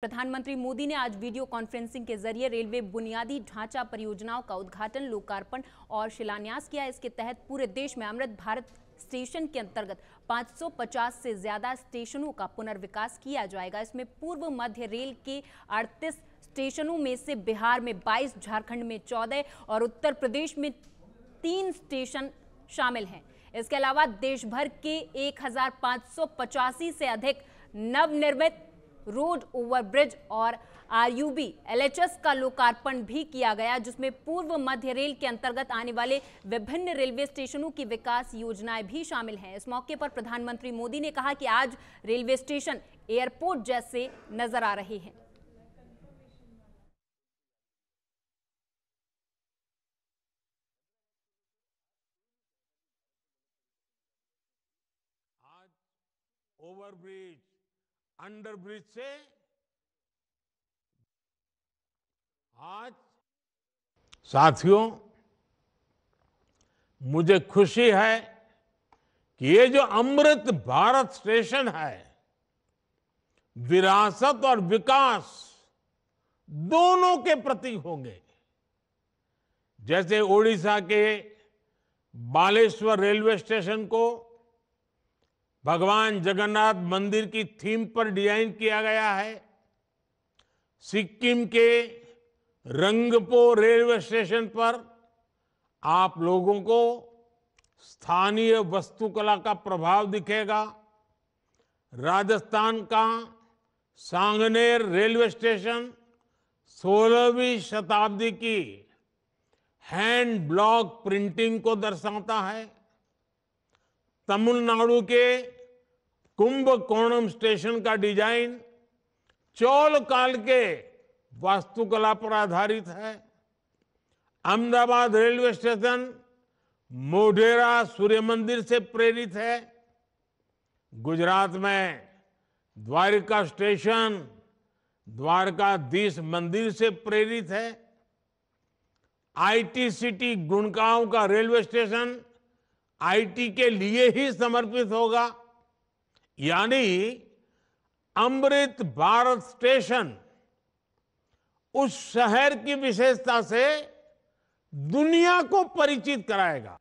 प्रधानमंत्री मोदी ने आज वीडियो कॉन्फ्रेंसिंग के जरिए रेलवे बुनियादी ढांचा परियोजनाओं का उद्घाटन लोकार्पण और शिलान्यास किया इसके तहत पूरे देश में अमृत भारत स्टेशन के अंतर्गत 550 से ज्यादा स्टेशनों का पुनर्विकास किया जाएगा इसमें पूर्व मध्य रेल के 38 स्टेशनों में से बिहार में 22 झारखंड में 14 और उत्तर प्रदेश में तीन स्टेशन शामिल हैं इसके अलावा देश भर के एक से अधिक नवनिर्मित रोड ओवरब्रिज और आरयूबी एलएचएस का लोकार्पण भी किया गया जिसमें पूर्व मध्य रेल के अंतर्गत आने वाले विभिन्न रेलवे स्टेशनों की विकास योजनाएं भी शामिल हैं इस मौके पर प्रधानमंत्री मोदी ने कहा कि आज रेलवे स्टेशन एयरपोर्ट जैसे नजर आ रहे हैं ओवरब्रिज अंडरब्रिज से आज साथियों मुझे खुशी है कि ये जो अमृत भारत स्टेशन है विरासत और विकास दोनों के प्रतीक होंगे जैसे ओडिशा के बालेश्वर रेलवे स्टेशन को भगवान जगन्नाथ मंदिर की थीम पर डिजाइन किया गया है सिक्किम के रंगपो रेलवे स्टेशन पर आप लोगों को स्थानीय वस्तुकला का प्रभाव दिखेगा राजस्थान का सांगनेर रेलवे स्टेशन सोलहवीं शताब्दी की हैंड ब्लॉक प्रिंटिंग को दर्शाता है तमिलनाडु के कुंभकोणम स्टेशन का डिजाइन चौल काल के वास्तुकला पर आधारित है अहमदाबाद रेलवे स्टेशन मोढेरा सूर्य मंदिर से प्रेरित है गुजरात में द्वारिका स्टेशन द्वारकाधीश मंदिर से प्रेरित है आईटी सिटी गुणगांव का रेलवे स्टेशन आईटी के लिए ही समर्पित होगा यानी अमृत भारत स्टेशन उस शहर की विशेषता से दुनिया को परिचित कराएगा